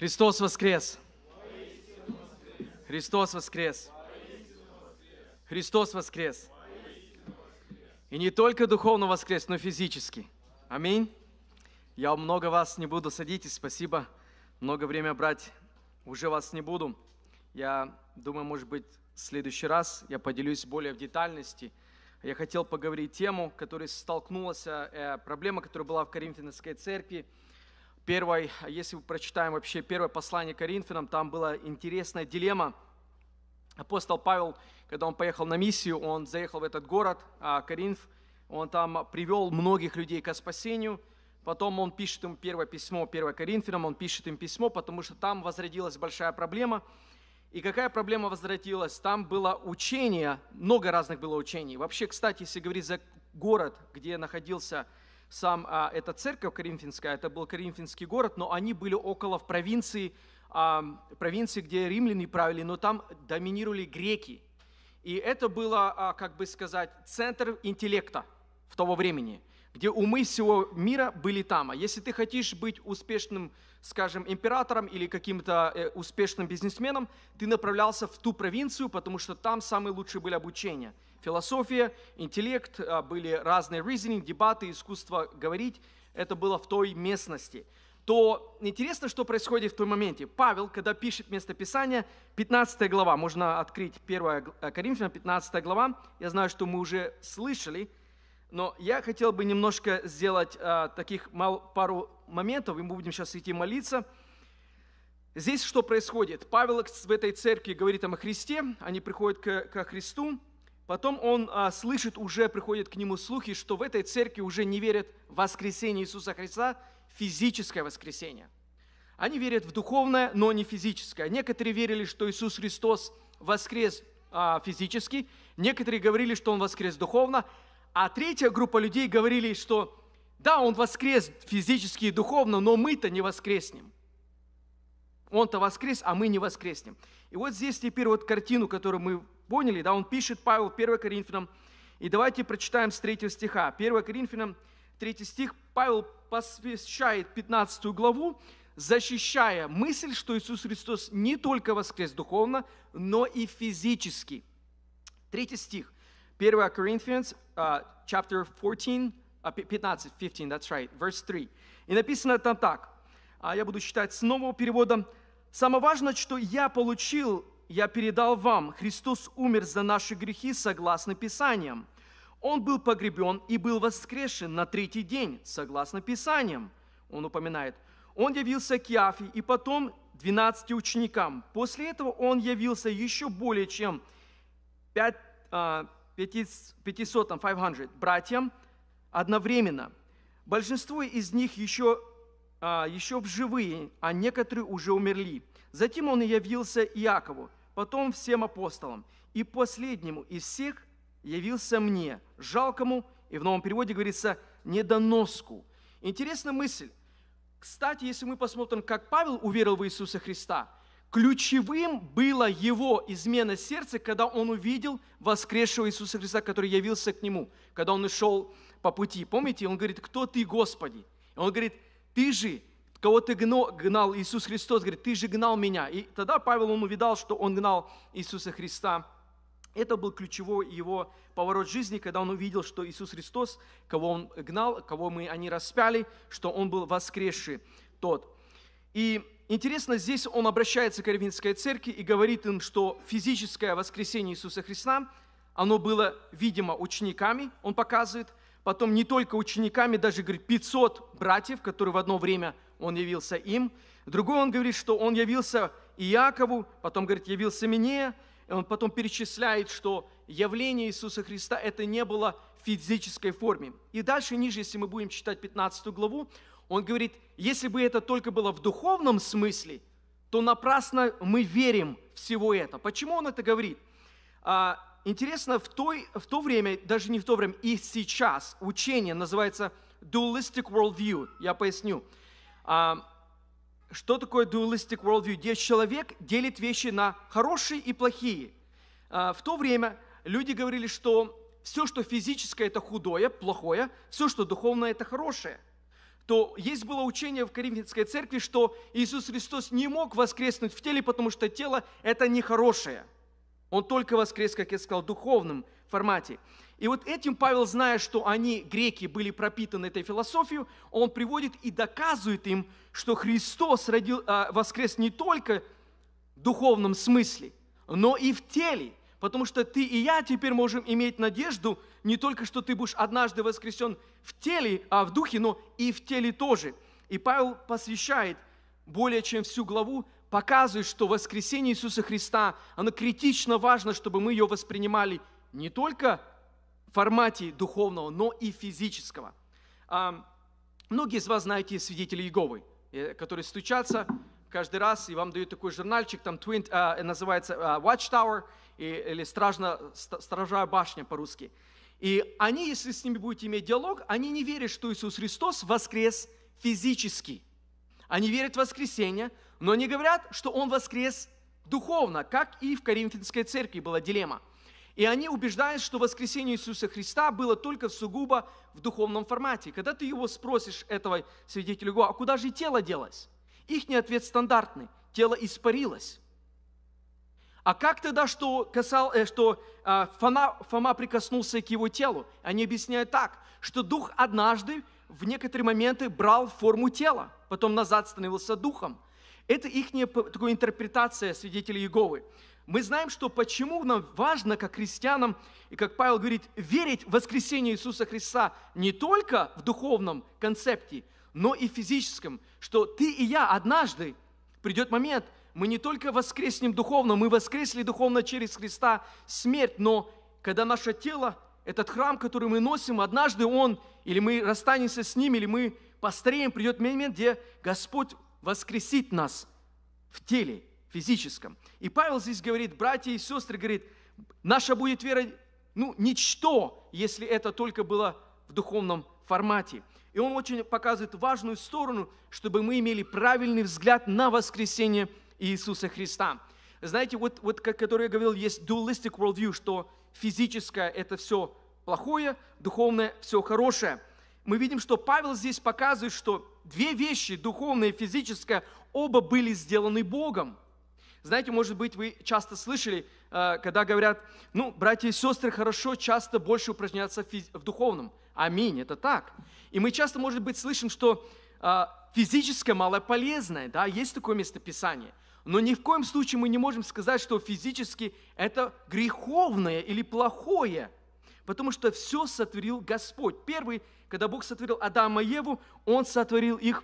Христос воскрес! Христос воскрес! Христос воскрес! И не только духовно воскрес, но и физически. Аминь. Я много вас не буду, садить, и спасибо. Много времени брать уже вас не буду. Я думаю, может быть, в следующий раз я поделюсь более в детальности. Я хотел поговорить тему, которая столкнулась, э, проблема, которая была в Коринфянской церкви – первой, а если мы прочитаем вообще первое послание Коринфянам, там была интересная дилемма. Апостол Павел, когда он поехал на миссию, он заехал в этот город, а Коринф, он там привел многих людей к спасению, потом он пишет им первое письмо, 1 Коринфянам, он пишет им письмо, потому что там возродилась большая проблема. И какая проблема возродилась? Там было учение, много разных было учений. Вообще, кстати, если говорить за город, где находился сам а, эта церковь коринфянская, это был коринфянский город, но они были около в провинции, а, провинции, где римляне правили, но там доминировали греки. И это было, а, как бы сказать, центр интеллекта в того времени, где умы всего мира были там. А если ты хочешь быть успешным, скажем, императором или каким-то э, успешным бизнесменом, ты направлялся в ту провинцию, потому что там самые лучшие были обучения – философия, интеллект, а, были разные reasoning, дебаты, искусство говорить. Это было в той местности то интересно, что происходит в той моменте. Павел, когда пишет местописание, 15 глава, можно открыть 1 э, Коринфянам, 15 глава. Я знаю, что мы уже слышали, но я хотел бы немножко сделать а, таких пару моментов, и мы будем сейчас идти молиться. Здесь что происходит? Павел в этой церкви говорит им о Христе, они приходят к, ко Христу, Потом он а, слышит, уже приходят к нему слухи, что в этой церкви уже не верят в воскресение Иисуса Христа, физическое воскресение. Они верят в духовное, но не физическое. Некоторые верили, что Иисус Христос воскрес а, физически, некоторые говорили, что Он воскрес духовно, а третья группа людей говорили, что да, Он воскрес физически и духовно, но мы-то не воскреснем. Он-то воскрес, а мы не воскреснем. И вот здесь теперь вот картину, которую мы Поняли, да? Он пишет, Павел, 1 Коринфянам. И давайте прочитаем с 3 стиха. 1 Коринфянам, 3 стих. Павел посвящает 15 главу, защищая мысль, что Иисус Христос не только воскрес духовно, но и физически. 3 стих. 1 Corinthians, uh, chapter 14, uh, 15, 15, that's right, verse 3. И написано там так, а, я буду читать с нового перевода. «Самое важное, что я получил я передал вам, Христос умер за наши грехи согласно Писаниям. Он был погребен и был воскрешен на третий день, согласно Писаниям. Он упоминает, он явился к Яфе и потом 12 ученикам. После этого он явился еще более чем 5, 500, 500 братьям одновременно. Большинство из них еще, а, еще в живые, а некоторые уже умерли. Затем он явился Иакову, потом всем апостолам, и последнему из всех явился мне, жалкому, и в новом переводе говорится, недоноску. Интересная мысль. Кстати, если мы посмотрим, как Павел уверил в Иисуса Христа, ключевым было его измена сердца, когда он увидел воскресшего Иисуса Христа, который явился к нему, когда он шел по пути. Помните, он говорит, кто ты, Господи? он говорит, ты же кого ты гнал, Иисус Христос говорит, ты же гнал меня. И тогда Павел, он увидал, что он гнал Иисуса Христа. Это был ключевой его поворот жизни, когда он увидел, что Иисус Христос, кого он гнал, кого мы, они распяли, что он был воскресший тот. И интересно, здесь он обращается к Коринфянской церкви и говорит им, что физическое воскресение Иисуса Христа, оно было видимо учениками, он показывает – потом не только учениками, даже, говорит, 500 братьев, которые в одно время он явился им. Другой он говорит, что он явился Иакову, потом, говорит, явился мне. И он потом перечисляет, что явление Иисуса Христа это не было в физической форме. И дальше, ниже, если мы будем читать 15 главу, он говорит, если бы это только было в духовном смысле, то напрасно мы верим всего это. Почему он это говорит? А, интересно, в, той, в то время, даже не в то время, и сейчас учение называется dualistic worldview. Я поясню. А, что такое dualistic worldview? Где человек делит вещи на хорошие и плохие. А, в то время люди говорили, что все, что физическое, это худое, плохое, все, что духовное, это хорошее. То есть было учение в Коринфянской церкви, что Иисус Христос не мог воскреснуть в теле, потому что тело – это нехорошее – он только воскрес, как я сказал, в духовном формате. И вот этим Павел, зная, что они, греки, были пропитаны этой философией, он приводит и доказывает им, что Христос родил, а, воскрес не только в духовном смысле, но и в теле. Потому что ты и я теперь можем иметь надежду не только, что ты будешь однажды воскресен в теле, а в духе, но и в теле тоже. И Павел посвящает более чем всю главу показывает, что воскресение Иисуса Христа, оно критично важно, чтобы мы ее воспринимали не только в формате духовного, но и физического. А, многие из вас знаете свидетели Иеговы, э, которые стучатся каждый раз, и вам дают такой журнальчик, там twin, а, называется а, Watchtower, или стражно, Стражая башня по-русски. И они, если с ними будете иметь диалог, они не верят, что Иисус Христос воскрес физически – они верят в воскресение, но они говорят, что он воскрес духовно, как и в Коринфянской церкви была дилемма. И они убеждают, что воскресение Иисуса Христа было только в сугубо в духовном формате. Когда ты его спросишь, этого свидетеля Гуа, а куда же тело делось? Их не ответ стандартный. Тело испарилось. А как тогда, что, касал, э, что э, а, Фома, Фома прикоснулся к его телу? Они объясняют так, что дух однажды в некоторые моменты брал форму тела, потом назад становился духом. Это их такая интерпретация свидетелей Иеговы. Мы знаем, что почему нам важно, как христианам, и как Павел говорит, верить в воскресение Иисуса Христа не только в духовном концепте, но и в физическом, что ты и я однажды придет момент, мы не только воскреснем духовно, мы воскресли духовно через Христа смерть, но когда наше тело этот храм, который мы носим, однажды он, или мы расстанемся с ним, или мы постареем, придет момент, где Господь воскресит нас в теле физическом. И Павел здесь говорит, братья и сестры, говорит, наша будет вера, ну, ничто, если это только было в духовном формате. И он очень показывает важную сторону, чтобы мы имели правильный взгляд на воскресение Иисуса Христа. Знаете, вот, вот как, который я говорил, есть dualistic worldview, что физическое – это все плохое, духовное – все хорошее. Мы видим, что Павел здесь показывает, что две вещи, духовное и физическое, оба были сделаны Богом. Знаете, может быть, вы часто слышали, э, когда говорят, ну, братья и сестры, хорошо часто больше упражняться в духовном. Аминь, это так. И мы часто, может быть, слышим, что э, физическое мало полезное, да, есть такое местописание – но ни в коем случае мы не можем сказать, что физически это греховное или плохое, потому что все сотворил Господь. Первый, когда Бог сотворил Адама и Еву, Он сотворил их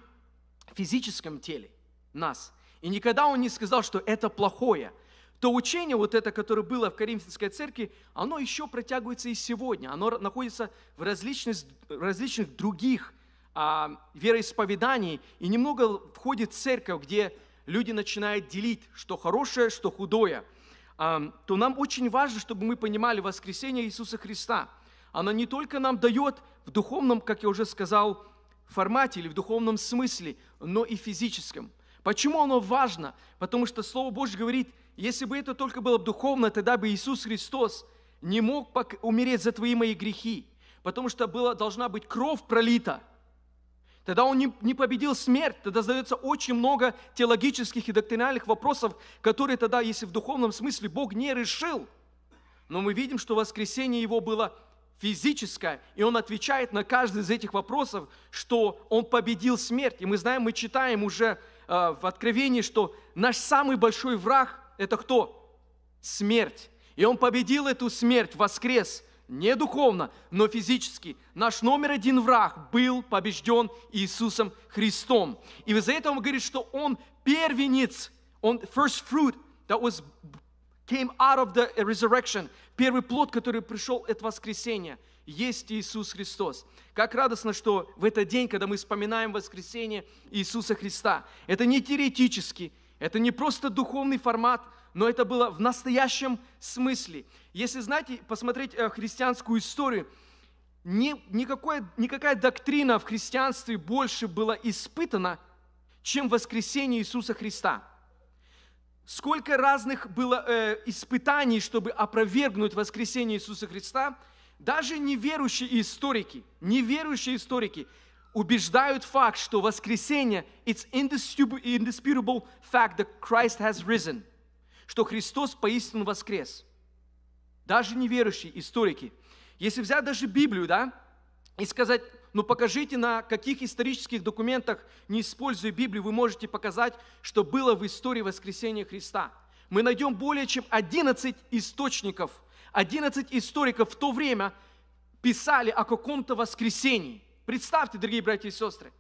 в физическом теле, нас. И никогда Он не сказал, что это плохое. То учение вот это, которое было в Коринфянской церкви, оно еще протягивается и сегодня. Оно находится в различных, различных других а, вероисповеданий. И немного входит в церковь, где люди начинают делить, что хорошее, что худое, то нам очень важно, чтобы мы понимали воскресение Иисуса Христа. Оно не только нам дает в духовном, как я уже сказал, формате или в духовном смысле, но и физическом. Почему оно важно? Потому что Слово Божье говорит, если бы это только было духовно, тогда бы Иисус Христос не мог умереть за твои мои грехи, потому что была, должна быть кровь пролита – Тогда он не, не победил смерть, тогда задается очень много теологических и доктринальных вопросов, которые тогда, если в духовном смысле Бог не решил. Но мы видим, что воскресение его было физическое, и он отвечает на каждый из этих вопросов, что он победил смерть. И мы знаем, мы читаем уже э, в Откровении, что наш самый большой враг – это кто? Смерть. И он победил эту смерть, воскрес не духовно, но физически. Наш номер один враг был побежден Иисусом Христом. И из-за этого он говорит, что он первенец, он first fruit that was came out of the resurrection, первый плод, который пришел от воскресения, есть Иисус Христос. Как радостно, что в этот день, когда мы вспоминаем воскресение Иисуса Христа, это не теоретически, это не просто духовный формат – но это было в настоящем смысле. Если, знаете, посмотреть э, христианскую историю, ни, никакой, никакая доктрина в христианстве больше была испытана, чем воскресение Иисуса Христа. Сколько разных было э, испытаний, чтобы опровергнуть воскресение Иисуса Христа, даже неверующие историки, неверующие историки убеждают факт, что воскресение – it's indisputable fact that Christ has risen – что Христос поистину воскрес. Даже неверующие историки. Если взять даже Библию, да, и сказать, ну покажите, на каких исторических документах, не используя Библию, вы можете показать, что было в истории воскресения Христа. Мы найдем более чем 11 источников, 11 историков в то время писали о каком-то воскресении. Представьте, дорогие братья и сестры,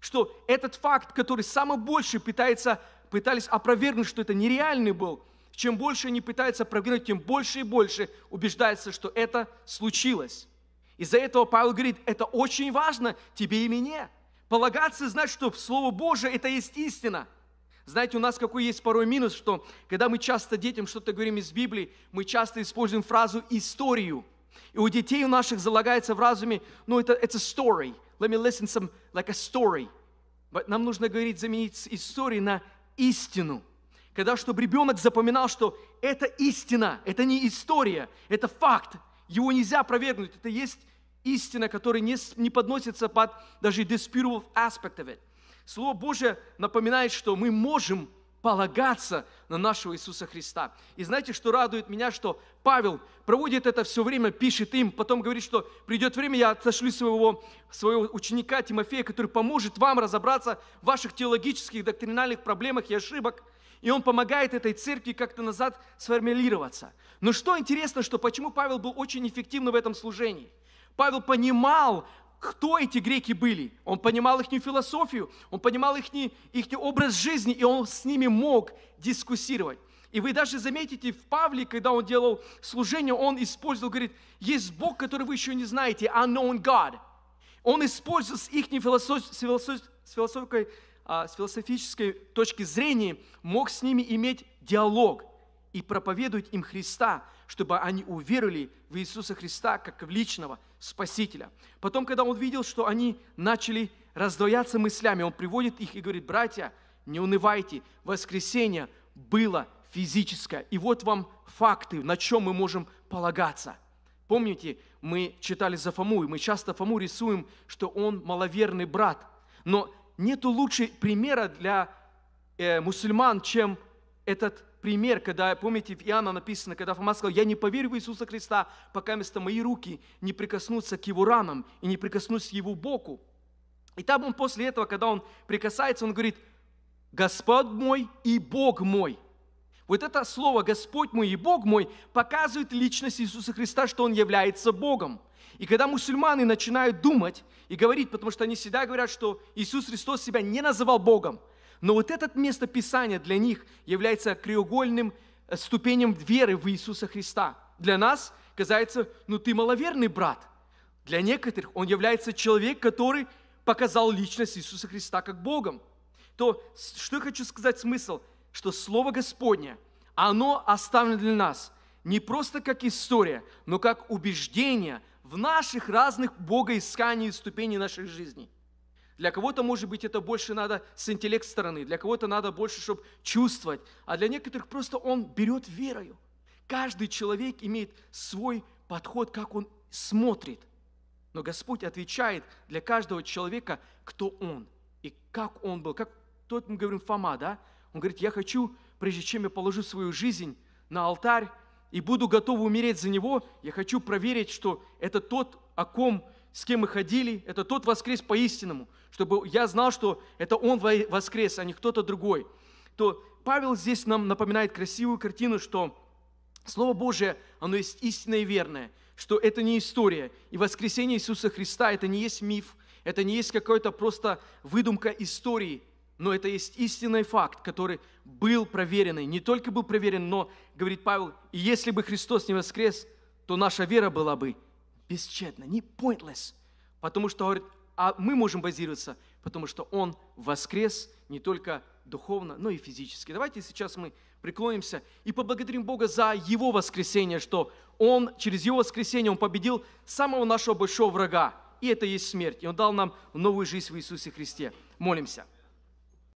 что этот факт, который самый больше питается пытались опровергнуть, что это нереальный был, чем больше они пытаются опровергнуть, тем больше и больше убеждается, что это случилось. Из-за этого Павел говорит, это очень важно тебе и мне. Полагаться и знать, что Слово Божие – это есть истина. Знаете, у нас какой есть порой минус, что когда мы часто детям что-то говорим из Библии, мы часто используем фразу «историю». И у детей у наших залагается в разуме, ну, это it's a story. Let me listen some, like a story. But нам нужно говорить, заменить историю на истину. Когда чтобы ребенок запоминал, что это истина, это не история, это факт, его нельзя опровергнуть, это есть истина, которая не, не подносится под даже disputable aspect of it. Слово Божье напоминает, что мы можем полагаться на нашего Иисуса Христа. И знаете, что радует меня, что Павел проводит это все время, пишет им, потом говорит, что придет время, я отошлю своего, своего ученика Тимофея, который поможет вам разобраться в ваших теологических, доктринальных проблемах и ошибок. И он помогает этой церкви как-то назад сформулироваться. Но что интересно, что почему Павел был очень эффективен в этом служении – Павел понимал кто эти греки были. Он понимал их философию, он понимал их, их образ жизни, и он с ними мог дискуссировать. И вы даже заметите, в Павле, когда он делал служение, он использовал, говорит, есть Бог, который вы еще не знаете, а unknown God. Он использовал с их философ, философ, с философской, а, с философической точки зрения, мог с ними иметь диалог и проповедовать им Христа, чтобы они уверовали в Иисуса Христа как в личного Спасителя. Потом, когда он видел, что они начали раздвояться мыслями, он приводит их и говорит, братья, не унывайте, воскресенье было физическое. И вот вам факты, на чем мы можем полагаться. Помните, мы читали за Фому, и мы часто Фому рисуем, что он маловерный брат. Но нету лучше примера для э, мусульман, чем этот пример, когда, помните, в Иоанна написано, когда Фома сказал, я не поверю в Иисуса Христа, пока вместо мои руки не прикоснутся к его ранам и не прикоснусь к его боку. И там он после этого, когда он прикасается, он говорит, Господь мой и Бог мой. Вот это слово «Господь мой» и «Бог мой» показывает личность Иисуса Христа, что Он является Богом. И когда мусульманы начинают думать и говорить, потому что они всегда говорят, что Иисус Христос себя не называл Богом – но вот это место Писания для них является краеугольным э, ступенем веры в Иисуса Христа. Для нас казается, ну ты маловерный брат. Для некоторых он является человек, который показал личность Иисуса Христа как Богом. То, что я хочу сказать смысл, что Слово Господне, оно оставлено для нас не просто как история, но как убеждение в наших разных богоисканиях и ступеней нашей жизни – для кого-то, может быть, это больше надо с интеллект стороны, для кого-то надо больше, чтобы чувствовать, а для некоторых просто он берет верою. Каждый человек имеет свой подход, как он смотрит. Но Господь отвечает для каждого человека, кто он и как он был. Как тот, мы говорим, Фома, да? Он говорит, я хочу, прежде чем я положу свою жизнь на алтарь и буду готов умереть за него, я хочу проверить, что это тот, о ком с кем мы ходили, это тот воскрес по-истинному, чтобы я знал, что это он воскрес, а не кто-то другой, то Павел здесь нам напоминает красивую картину, что Слово Божие, оно есть истинное и верное, что это не история, и воскресение Иисуса Христа – это не есть миф, это не есть какая-то просто выдумка истории, но это есть истинный факт, который был проверенный. Не только был проверен, но, говорит Павел, и если бы Христос не воскрес, то наша вера была бы бесчетно, не pointless, потому что, говорит, а мы можем базироваться, потому что Он воскрес не только духовно, но и физически. Давайте сейчас мы преклонимся и поблагодарим Бога за Его воскресение, что Он через Его воскресение Он победил самого нашего большого врага, и это есть смерть. И Он дал нам новую жизнь в Иисусе Христе. Молимся.